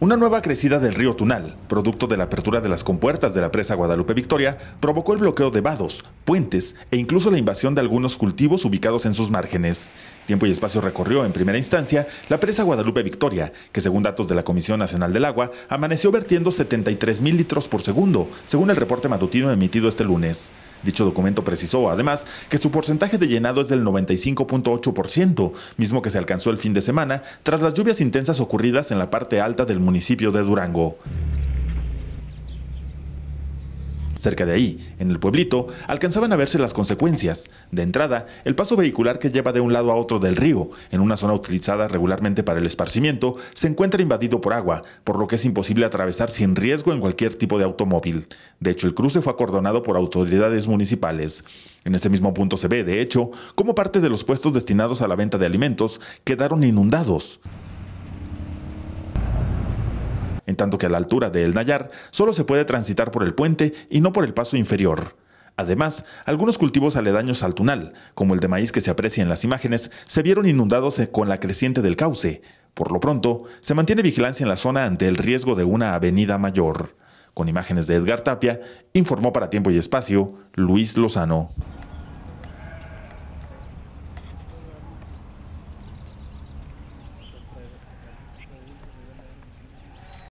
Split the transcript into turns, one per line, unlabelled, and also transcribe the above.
Una nueva crecida del río Tunal, producto de la apertura de las compuertas de la presa Guadalupe Victoria, provocó el bloqueo de vados, puentes e incluso la invasión de algunos cultivos ubicados en sus márgenes. Tiempo y espacio recorrió en primera instancia la presa Guadalupe Victoria, que según datos de la Comisión Nacional del Agua, amaneció vertiendo 73 mil litros por segundo, según el reporte matutino emitido este lunes. Dicho documento precisó, además, que su porcentaje de llenado es del 95.8%, mismo que se alcanzó el fin de semana tras las lluvias intensas ocurridas en la parte alta del municipio de Durango. Cerca de ahí, en el pueblito, alcanzaban a verse las consecuencias. De entrada, el paso vehicular que lleva de un lado a otro del río, en una zona utilizada regularmente para el esparcimiento, se encuentra invadido por agua, por lo que es imposible atravesar sin riesgo en cualquier tipo de automóvil. De hecho, el cruce fue acordonado por autoridades municipales. En este mismo punto se ve, de hecho, cómo parte de los puestos destinados a la venta de alimentos quedaron inundados en tanto que a la altura de El Nayar solo se puede transitar por el puente y no por el paso inferior. Además, algunos cultivos aledaños al tunal, como el de maíz que se aprecia en las imágenes, se vieron inundados eh, con la creciente del cauce. Por lo pronto, se mantiene vigilancia en la zona ante el riesgo de una avenida mayor. Con imágenes de Edgar Tapia, informó para Tiempo y Espacio Luis Lozano.